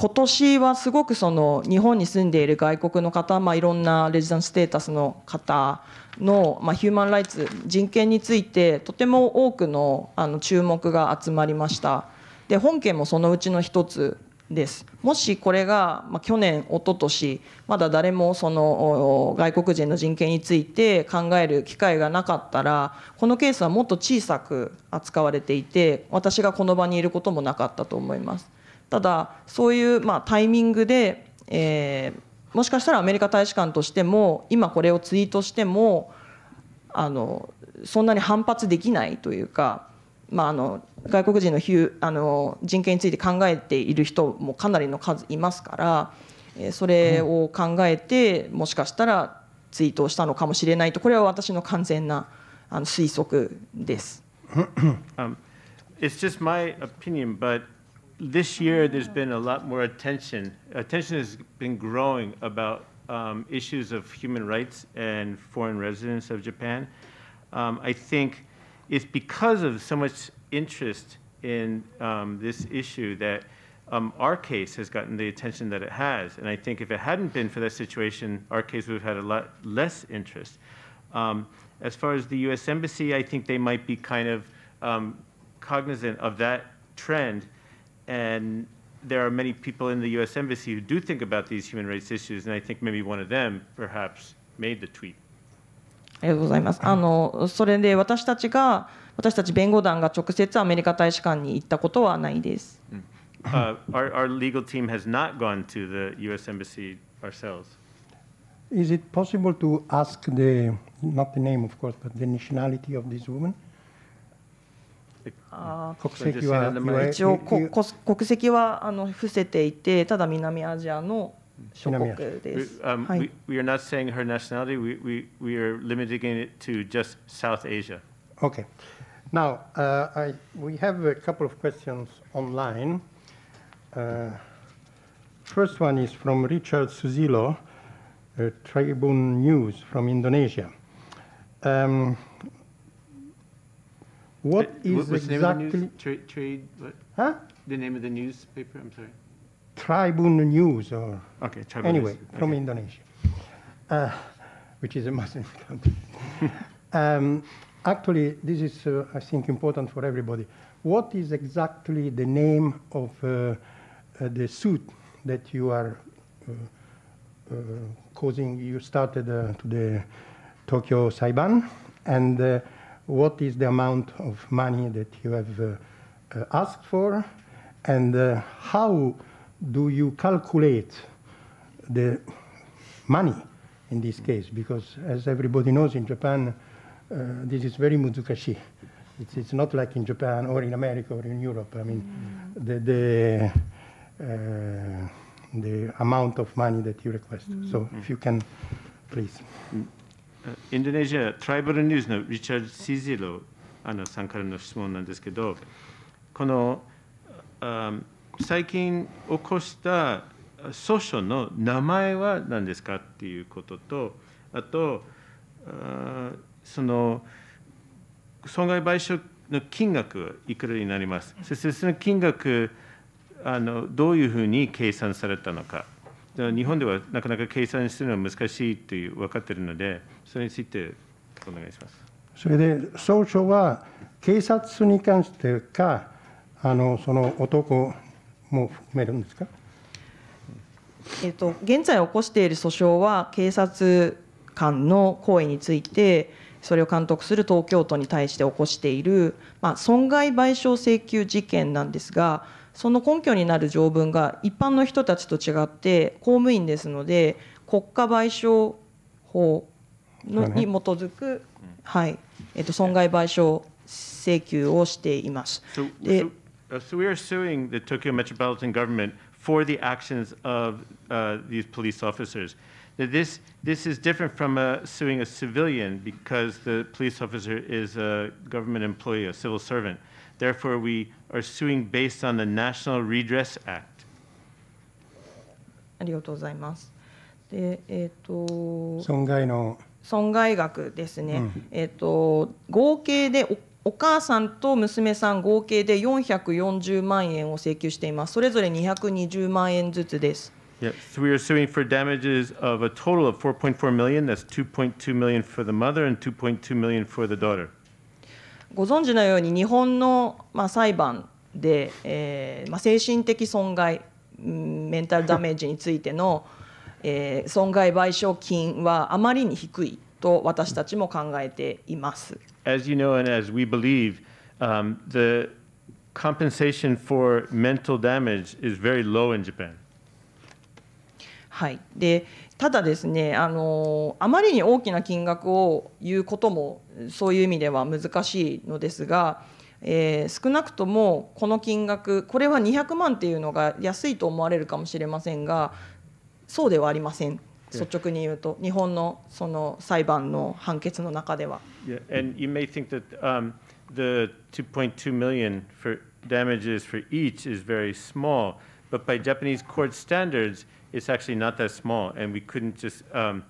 今年はすごくその日本に住んでいる外国の方、まあ、いろんなレジダンステータスの方の、まあ、ヒューマン・ライツ人権についてとても多くのあの注目が集まりましたで本件もそのうちの一つですもしこれが、まあ、去年一昨年まだ誰もその外国人の人権について考える機会がなかったらこのケースはもっと小さく扱われていて私がこの場にいることもなかったと思います。ただそういう、まあ、タイミングで、えー、もしかしたらアメリカ大使館としても今これをツイートしてもあのそんなに反発できないというか、まあ、あの外国人のあの人権について考えている人もかなりの数いますから、えー、それを考えてもしかしたらツイートをしたのかもしれないとこれは私の完全なあの推測です。um, it's just my opinion, but this year there's been a lot more attention. Attention has been growing about um, issues of human rights and foreign residents of Japan. Um, I think it's because of so much interest in um, this issue that um, our case has gotten the attention that it has. And I think if it hadn't been for that situation, our case would have had a lot less interest. Um, as far as the U.S. Embassy, I think they might be kind of um, cognizant of that trend and there are many people in the U.S. Embassy who do think about these human rights issues, and I think maybe one of them perhaps made the tweet. ありがとうございます。あのそれで私たちが私たち弁護団が直接アメリカ大使館に行ったことはないです。Uh, mm-hmm. mm. our, our legal team has not gone to the U.S. Embassy ourselves. Is it possible to ask the not the name, of course, but the nationality of this woman? 国籍は一応国籍はあの伏せていてただ南アジアの諸国です。はい、n o w i Okay. Now, uh, I, we have a couple of questions online. Uh, first one is from Richard Suzilo, uh, Tribune News from Indonesia. Um, What is what, what's exactly the name of the news? trade? What? Huh? The name of the newspaper? I'm sorry. Tribune News, or okay, Tribune anyway, news. from okay. Indonesia, uh, which is a Muslim country. um, actually, this is, uh, I think, important for everybody. What is exactly the name of uh, uh the suit that you are uh, uh, causing? You started to the Tokyo Saiban, and what is the amount of money that you have uh, uh, asked for, and uh, how do you calculate the money in this case? Because as everybody knows in Japan, this is very Muzukashi. It's, it's, not like in Japan or in America or in Europe. I mean, mm. the, the, uh, the amount of money that you request. Mm. So if you can, please. Mm. インドネシアトライバルニュースのリチャード・シーゼローさんからの質問なんですけど、この最近起こした訴訟の名前は何ですかっていうことと、あと、あその損害賠償の金額はいくらになります、そしてその金額あの、どういうふうに計算されたのか。日本ではなかなか計算するのは難しいという分かっているので、それについてお願いします。それで総書は警察に関してか、あのその男も含めるんですか、えっと、現在起こしている訴訟は、警察官の行為について、それを監督する東京都に対して起こしている、まあ、損害賠償請求事件なんですが、その根拠になる条文が一般の人たちと違って公務員ですので国家賠償法のに基づく、はいえっと損害賠償請求をしています。で so, we are suing the Tokyo Metropolitan Government for the actions of uh, these police officers. This, this is different from a, suing a civilian because the police officer is a government employee, a civil servant. Therefore, we are suing based on the National Redress Act. ありがとうございます。で、えっ、ー、と損害の損害額ですね。うん、えっ、ー、と合計でお母さんと娘さん合計で440万円を請求しています。それぞれ220万円ずつです。Yes, so we are suing for damages of a total of 4.4 million. That's 2.2 million for the mother and 2.2 million for the daughter. ご存知のように日本の、まあ、裁判で、えーまあ、精神的損害メンタルダメージについての、えー、損害賠償金はあまりに低いと私たちも考えています。As you know and as we believe,、um, the compensation for mental damage is very low in Japan. はい。で、ただですねあのあまりに大きな金額を言うこともそういう意味では難しいのですが、えー、少なくともこの金額これは200万っていうのが安いと思われるかもしれませんがそうではありません。率直に言うと、日本のその裁判の判決の中では。Yeah, and you may think that、um, the 2.2 million for damages for each is very small, but by Japanese court standards, it's actually not that small, and we couldn't just um,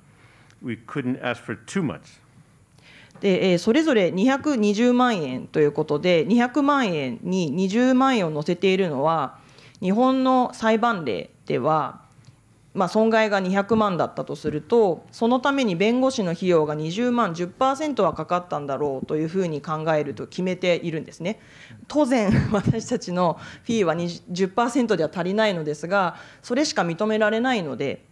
we couldn't ask for too much. で、えー、それぞれ220万円ということで200万円に20万円を乗せているのは日本の裁判例ではまあ、損害が200万だったとするとそのために弁護士の費用が20万10%はかかったんだろうというふうに考えると決めているんですね。当然 私たちのフィーは10%では足りないのですがそれしか認められないので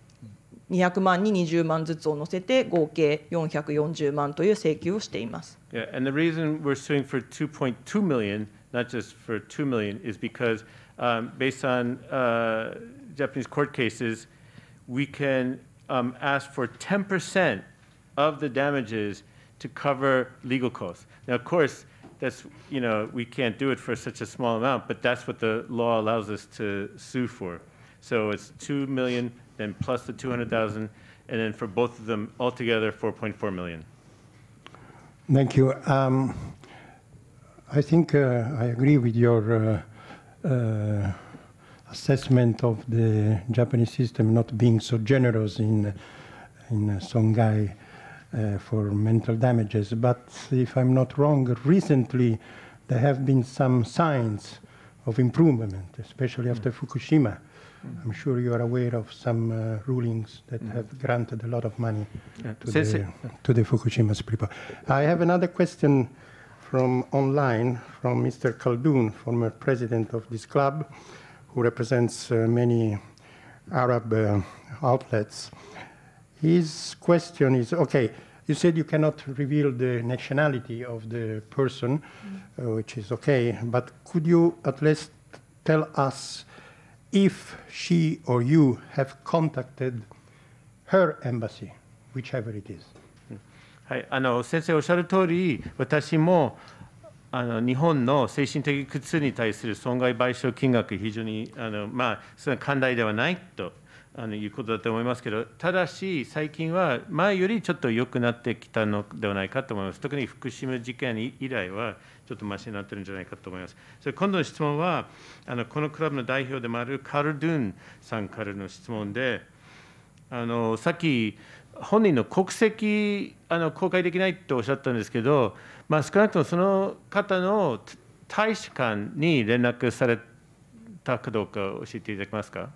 200万に20万ずつを乗せて合計440万という請求をしています。Yeah, and the reason we're suing for 2.2 million, not just for 2 million, is because um, based on uh, Japanese court cases, we can um, ask for 10% of the damages to cover legal costs. Now, of course, that's, you know, we can't do it for such a small amount, but that's what the law allows us to sue for. So it's 2 million, then plus the 200,000, and then for both of them altogether, 4.4 million. Thank you. Um, I think uh, I agree with your uh, uh, assessment of the Japanese system not being so generous in, in Songhai uh, for mental damages. But if I'm not wrong, recently there have been some signs of improvement, especially after mm. Fukushima. Mm. I'm sure you are aware of some uh, rulings that mm. have granted a lot of money yeah. to, the, sí. to the Fukushima's people. I have another question from online from Mr. Khaldun, former president of this club who represents uh, many Arab uh, outlets, his question is okay, you said you cannot reveal the nationality of the person, mm. uh, which is okay, but could you at least tell us if she or you have contacted her embassy, whichever it is? はい、あの先生おっしゃる通り、私もあの日本の精神的苦痛に対する損害賠償金額、非常にあの、まあ、それは寛大ではないとあのいうことだと思いますけど、ただし、最近は前よりちょっと良くなってきたのではないかと思います。特に福島事件以来は、ちょっとましになってるんじゃないかと思います。それ今度の質問は、あのこのクラブの代表でもあるカル・ドゥーンさんからの質問で、あのさっき、本人の国籍あの公開できないとおっしゃったんですけど、まあ、少なくともその方の大使館に連絡されたかどうか教えていただけますか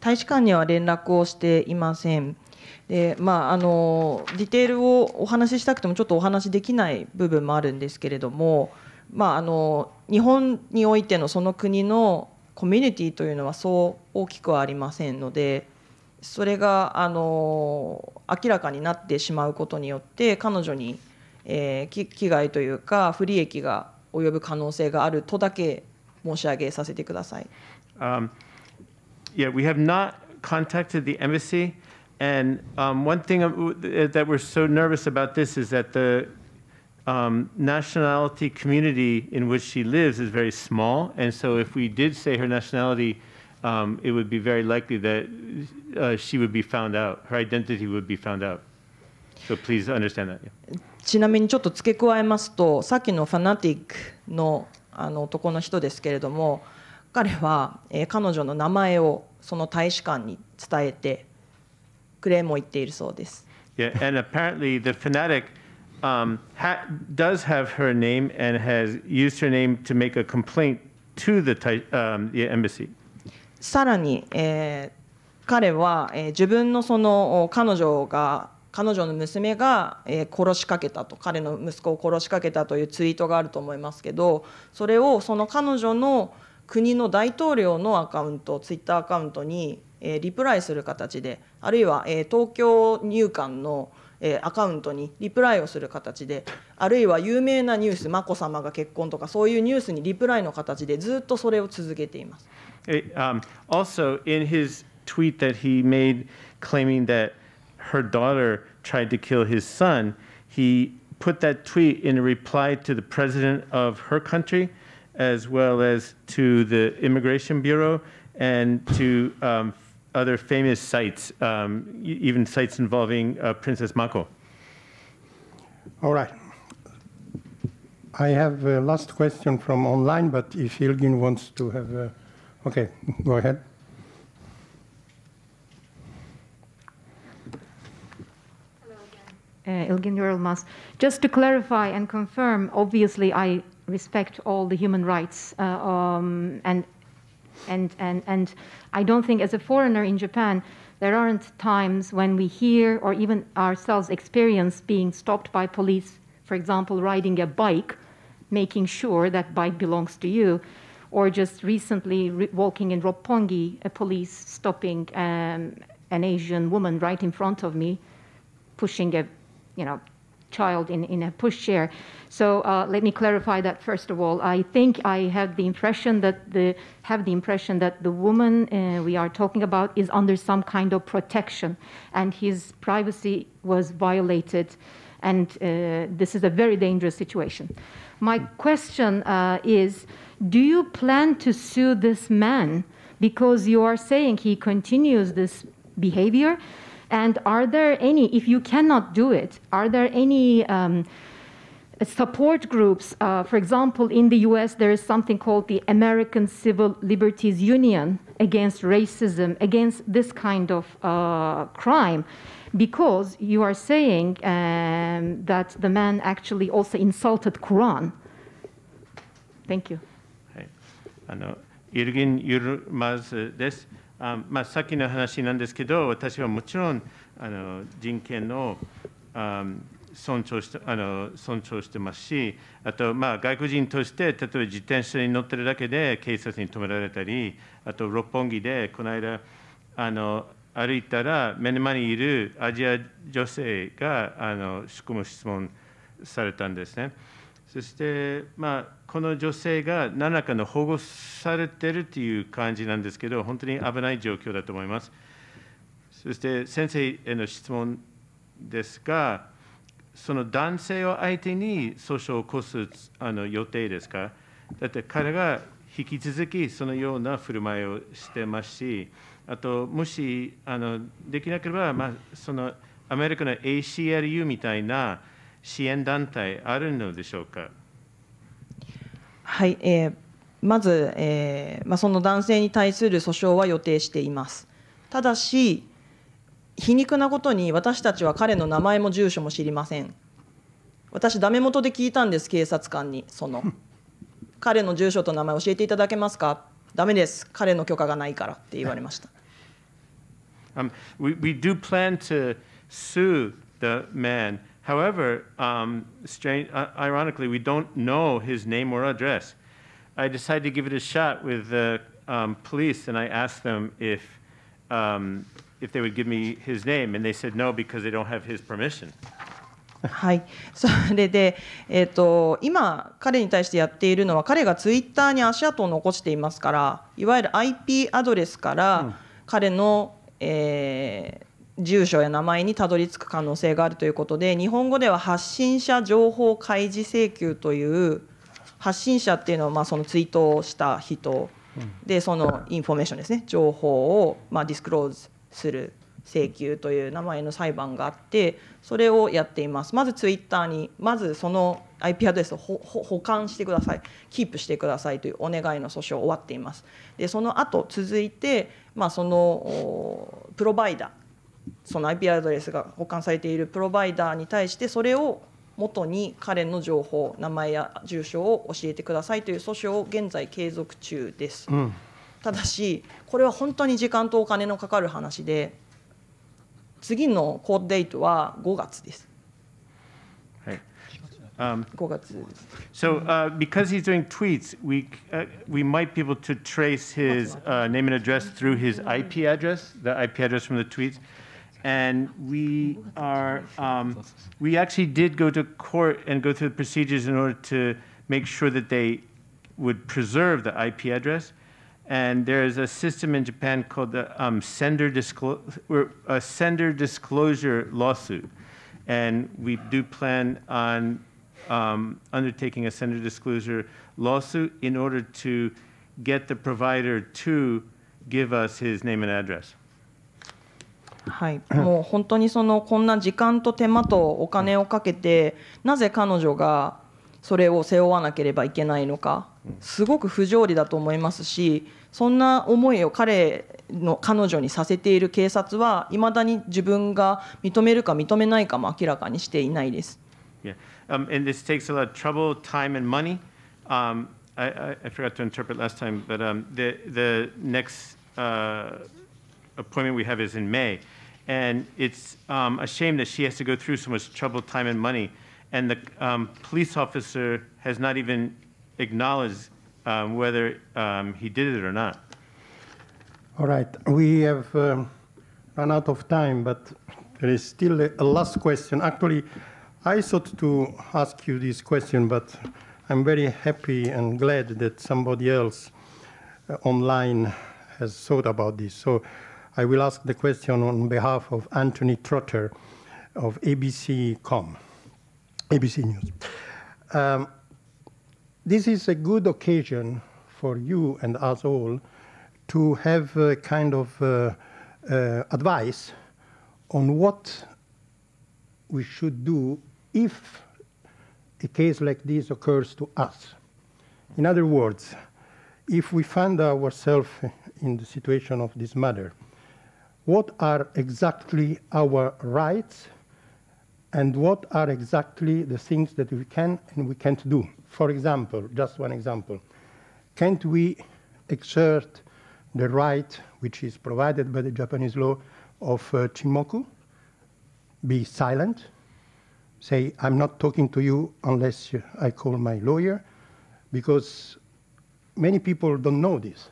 大使館には連絡をしていません。でまあ、あのディテールをお話ししたくてもちょっとお話できない部分もあるんですけれども、まあ、あの日本においてのその国のコミュニティというのはそう大きくはありませんのでそれがあの明らかになってしまうことによって彼女に、えー、危害というか不利益が及ぶ可能性があるとだけ申し上げさせてください。Um, yeah, we have not contacted the embassy, and um, one thing that we're so nervous about this is that the um, nationality community in which she lives is very small, and so if we did say her nationality, um, it would be very likely that uh, she would be found out. Her identity would be found out. So please understand that. Yeah. ちなみにちょっと付け加えますと、さっきのファナティックのあの男の人ですけれども、彼は、えー、彼女の名前をその大使館に伝えてクレームを言っているそうです。Yeah, and apparently the fanatic um, ha does have her name and has used her name to make a complaint to the, um, the embassy. さらに、えー、彼は、えー、自分のその彼女が彼女の娘が、えー、殺しかけたと彼の息子を殺しかけたというツイートがあると思いますけどそれをその彼女の国の大統領のアカウントツイッターアカウントに、えー、リプライする形であるいは、えー、東京入管の、えアカウントにリプライをする形であるいは有名なニュース眞子さまが結婚とかそういうニュースにリプライの形でずっとそれを続けています。um, also, in his tweet that he made claiming that her daughter tried to kill his son, he put that tweet in reply to the president of her country, as well as to the Immigration Bureau and to um, other famous sites, um, even sites involving uh, Princess Mako. All right. I have a last question from online, but if Ilgin wants to have a Okay, go ahead. Uh, Ilgin Yorulmaz. Just to clarify and confirm, obviously I respect all the human rights uh, um, and, and, and, and I don't think as a foreigner in Japan, there aren't times when we hear or even ourselves experience being stopped by police, for example, riding a bike, making sure that bike belongs to you or just recently re walking in Roppongi, a police stopping um, an Asian woman right in front of me, pushing a, you know, child in, in a pushchair. So uh, let me clarify that first of all. I think I have the impression that the have the impression that the woman uh, we are talking about is under some kind of protection, and his privacy was violated, and uh, this is a very dangerous situation. My question uh, is do you plan to sue this man? Because you are saying he continues this behavior. And are there any, if you cannot do it, are there any um, support groups? Uh, for example, in the US, there is something called the American Civil Liberties Union against racism, against this kind of uh, crime. Because you are saying um, that the man actually also insulted Quran. Thank you. あのイルギン・ユルマズです。あまあ、さっきの話なんですけど、私はもちろんあの人権のあ尊重してあの尊重してますし、あと、まあ、外国人として、例えば自転車に乗ってるだけで警察に止められたり、あと六本木でこの間、あの歩いたら、目の前にいるアジア女性があの職務質問されたんですね。そして、まあ、この女性が何らかの保護されてるという感じなんですけど、本当に危ない状況だと思います。そして先生への質問ですが、その男性を相手に訴訟を起こすあの予定ですかだって彼が引き続きそのような振る舞いをしてますし、あと、もしあのできなければ、まあ、そのアメリカの ACLU みたいな、支援団体あるのでしょうか。はい、えー、まず、えーまあ、その男性に対する訴訟は予定しています。ただし、皮肉なことに私たちは彼の名前も住所も知りません。私、ダメ元で聞いたんです、警察官に、その 彼の住所と名前教えていただけますか、ダメです、彼の許可がないからって言われました。um, we, we do plan to sue the man However, um, strange, uh, ironically, we don't know his name or address. I decided to give it a shot with the um, police, and I asked them if, um, if they would give me his name, and they said no because they don't have his permission. はい、それで、えーと、と今、彼に対してやっているのは彼がツイッターに足跡を残していますからいわゆる IP アドレスから彼の、うん、えー住所や名前にたどり着く可能性があるということで日本語では発信者情報開示請求という発信者っていうのはまあそのツイートをした人でそのインフォメーションですね情報をまあディスクローズする請求という名前の裁判があってそれをやっていますまずツイッターにまずその IP アドレスを保管してくださいキープしてくださいというお願いの訴訟終わっていますでその後続いて、まあ、そのプロバイダーその IP アドレスが保管されているプロバイダーに対してそれを元に彼の情報名前や住所を教えてくださいという訴訟を現在継続中です、うん、ただしこれは本当に時間とお金のかかる話で次のコードデートは5月です Um, so, uh, because he's doing tweets, we uh, we might be able to trace his uh, name and address through his IP address, the IP address from the tweets. and we are um, we actually did go to court and go through the procedures in order to make sure that they would preserve the IP address. And there is a system in Japan called the um, sender a sender disclosure lawsuit, and we do plan on um, undertaking a sender disclosure lawsuit in order to get the provider to give us his name and address. はい、もう本当にそのこんな時間と手間とお金をかけてなぜ彼女がそれを背負わなければいけないのかすごく不条理だと思いますしそんな思いを彼の彼女にさせている警察はいまだに自分が認めるか認めないかも明らかにしていないです。Yeah. Um, and this takes a lot of trouble, time, and money. Um, I, I, I forgot to interpret last time, but um, the, the next uh, appointment we have is in May. And it's um, a shame that she has to go through so much trouble, time, and money. And the um, police officer has not even acknowledged um, whether um, he did it or not. All right. We have um, run out of time, but there is still a, a last question. Actually, I thought to ask you this question, but I'm very happy and glad that somebody else uh, online has thought about this. So I will ask the question on behalf of Anthony Trotter of ABC.com, ABC News. Um, this is a good occasion for you and us all to have a kind of uh, uh, advice on what we should do if a case like this occurs to us. In other words, if we find ourselves in the situation of this mother, what are exactly our rights and what are exactly the things that we can and we can't do. For example, just one example, can't we exert the right which is provided by the Japanese law of uh, Chimoku, be silent, say, I'm not talking to you unless I call my lawyer, because many people don't know this.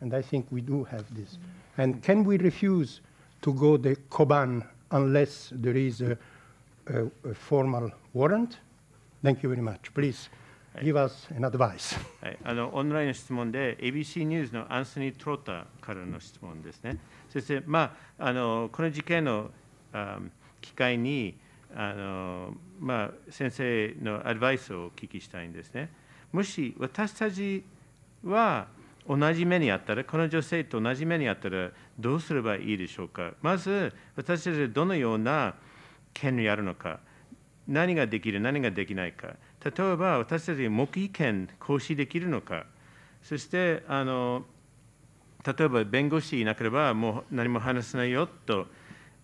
And I think we do have this. Mm -hmm. And can we refuse to go the Koban unless there is a, a, a formal warrant? Thank you very much. Please. はい、Give us an advice. はい、あのオンラインの質問で、ABC ニュースのアンソニー・トロータからの質問ですね。先生、まあ、あのこの事件のあ機会にあの、まあ、先生のアドバイスをお聞きしたいんですね。もし私たちは同じ目にあったら、この女性と同じ目にあったら、どうすればいいでしょうか。まず、私たちはどのような権利あるのか、何ができる、何ができないか、例えば私たち黙秘権行使できるのか、そしてあの例えば弁護士いなければもう何も話せないよと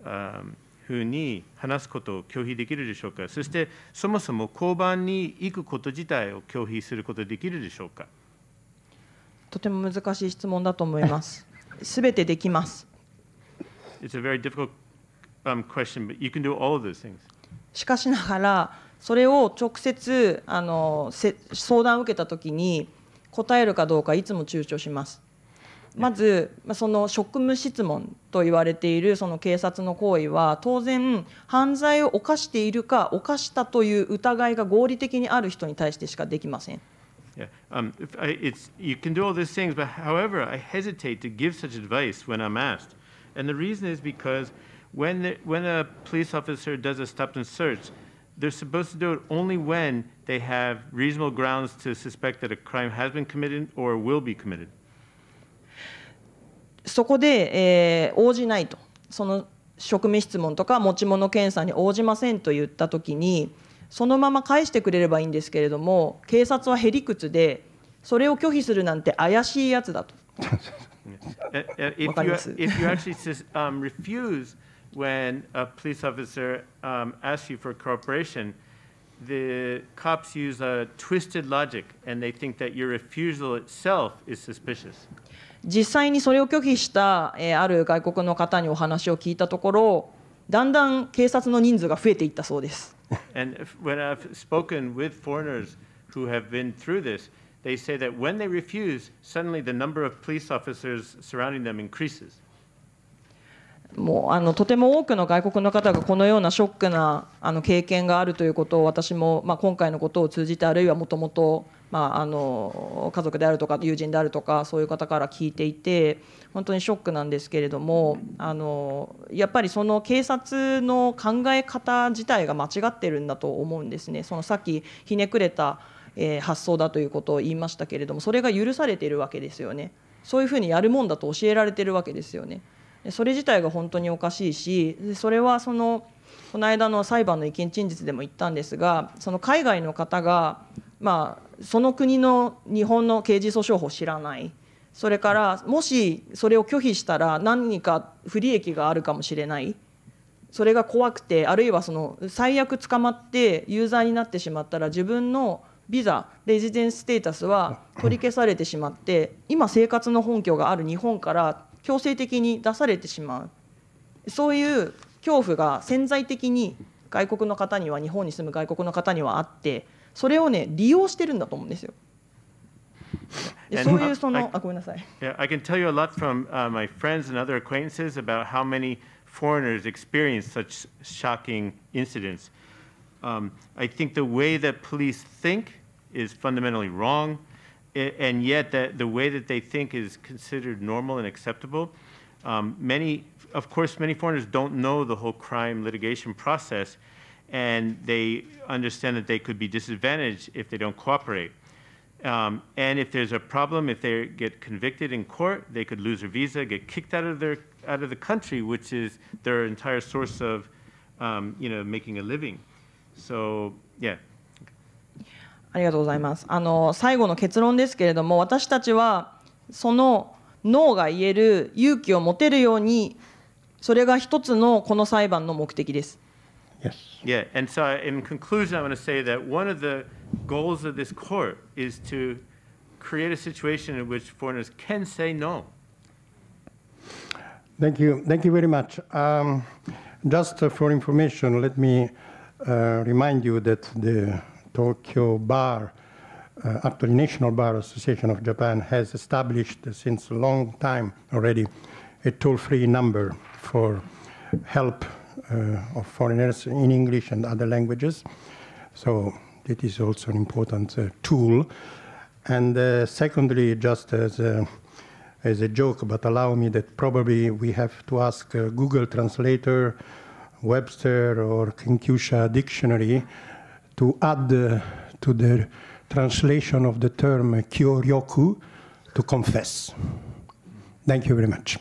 あふうに話すことを拒否できるでしょうか、そしてそもそも交番に行くこと自体を拒否することできるでしょうか。とても難しい質問だと思います。すべてできます。しかしながら、それを直接あの相談を受けたときに答えるかどうかいつも躊躇します。まず、その職務質問と言われているその警察の行為は当然犯罪を犯しているか犯したという疑いが合理的にある人に対してしかできません。Yeah. Um, I, it's, you can do all these things, but however, I hesitate to give such advice when I'm asked. And the reason is because when, the, when a police officer does a stop and search, they're supposed to do it only when they have reasonable grounds to suspect that a crime has been committed or will be committed. そこで、えー、応じないと、その職務質問とか持ち物検査に応じませんと言ったときに、そのまま返してくれればいいんですけれども警察はへりくつでそれを拒否するなんて怪しいやつだと。わかります。If you actually um, refuse when a police officer um, asks you for cooperation, the cops use a twisted logic and they think that your refusal itself is suspicious. 実際にそれを拒否した、えー、ある外国の方にお話を聞いたところだんだん警察の人数が増えていったそうです。and if, when I've spoken with foreigners who have been through this, they say that when they refuse, suddenly the number of police officers surrounding them increases. もうあのとても多くの外国の方がこのようなショックなあの経験があるということを私も、まあ、今回のことを通じてあるいはもともとまあ、あの家族であるとか友人であるとかそういう方から聞いていて本当にショックなんですけれどもあのやっぱりその警察の考え方自体が間違ってるんだと思うんですね。そのさっきひねくれた、えー、発想だということを言いましたけれどもそれが許されているわけですよね。そういうふうにやるもんだと教えられているわけですよね。それ自体が本当におかしいしそれはそのこの間の裁判の意見陳述でも言ったんですがその海外の方がまあ、その国の日本の刑事訴訟法を知らないそれからもしそれを拒否したら何か不利益があるかもしれないそれが怖くてあるいはその最悪捕まって有罪になってしまったら自分のビザレジデンスステータスは取り消されてしまって今生活の本拠がある日本から強制的に出されてしまうそういう恐怖が潜在的に外国の方には日本に住む外国の方にはあって。それをね利用してるんだと思うんですよ。そういうその、I, I can tell you a lot from、uh, my friends and other acquaintances about how many foreigners experience such shocking incidents. Um, I think the way that police think is fundamentally wrong, and yet that the way that they think is considered normal and acceptable. Um, many, of course, many foreigners don't know the whole crime litigation process. and they understand that they could be disadvantaged if they don't cooperate. Um, and if there's a problem, if they get convicted in court, they could lose their visa, get kicked out of their out of the country, which is their entire source of, um, you know, making a living. So yeah. ありがとうございます。あの最後の結論ですけれども、私たちはその脳が言える勇気を持てるように、それが一つのこの裁判の目的です。Yes. Yeah, and so in conclusion, I want to say that one of the goals of this court is to create a situation in which foreigners can say no. Thank you. Thank you very much. Um, just for information, let me uh, remind you that the Tokyo Bar, uh, actually National Bar Association of Japan, has established uh, since a long time already a toll-free number for help uh, of foreigners in English and other languages. So it is also an important uh, tool. And uh, secondly, just as a, as a joke, but allow me that probably we have to ask Google Translator, Webster, or Confucius Dictionary to add to the translation of the term kyoryoku to confess. Thank you very much.